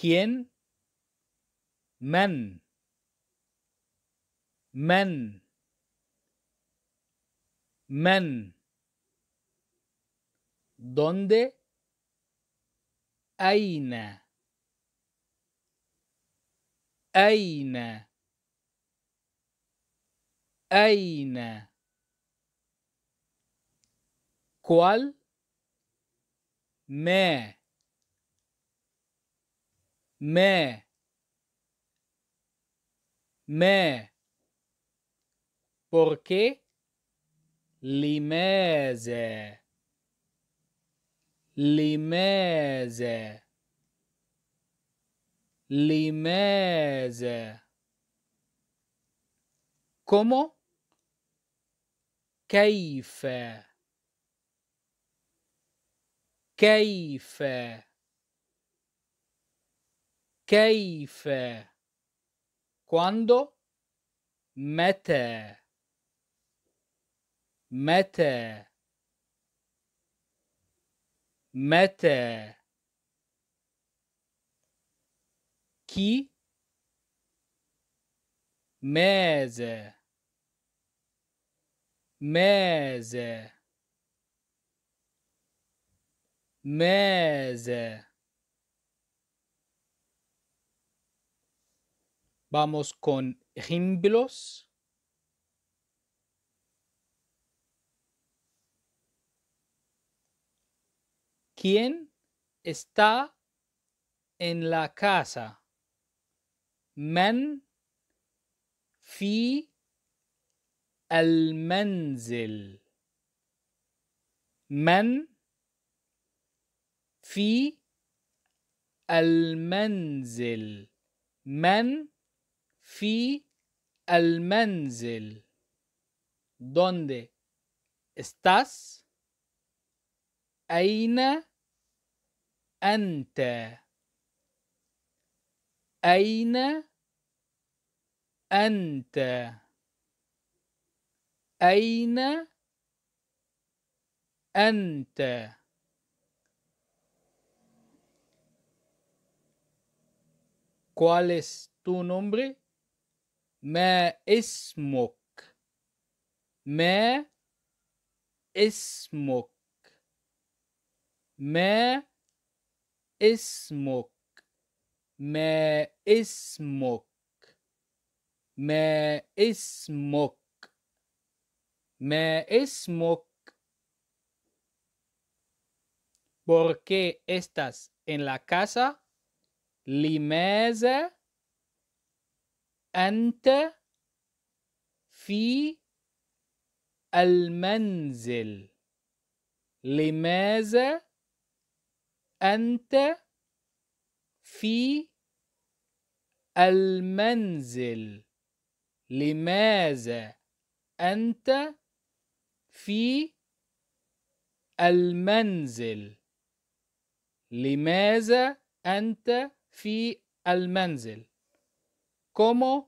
¿Quién? Men. Men. Men. ¿Dónde? Aina. Aina. Aina. ¿Cuál? Me. मैं मैं perché limese limese limese come كيف كيف كيف quando Mete. Mete. Mete. chi mese mese mese Vamos con ejemplos. ¿Quién está en la casa? Men fi men. men el menzel men fi donde manzil. ¿Dónde estás? Aina Aina ¿Cuál es tu nombre? me es me es me es me es me es me es ¿Por porque estás en la casa أنت في المنزل لماذا أنت في المنزل لماذا أنت في المنزل لماذا أنت في المنزل كومو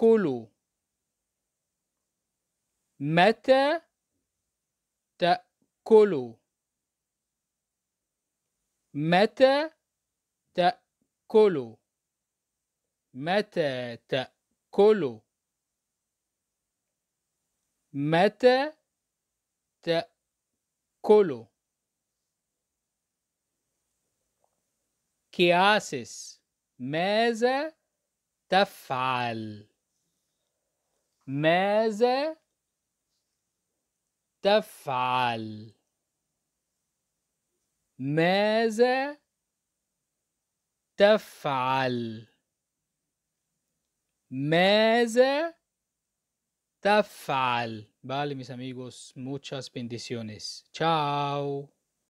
تأكل متى تأكل متى تأكل متى تأكل متى تأكل كياسس ماذا تفعل ماذا Tafal, ماذا Tafal, ماذا Tafal. vale mis amigos muchas bendiciones chao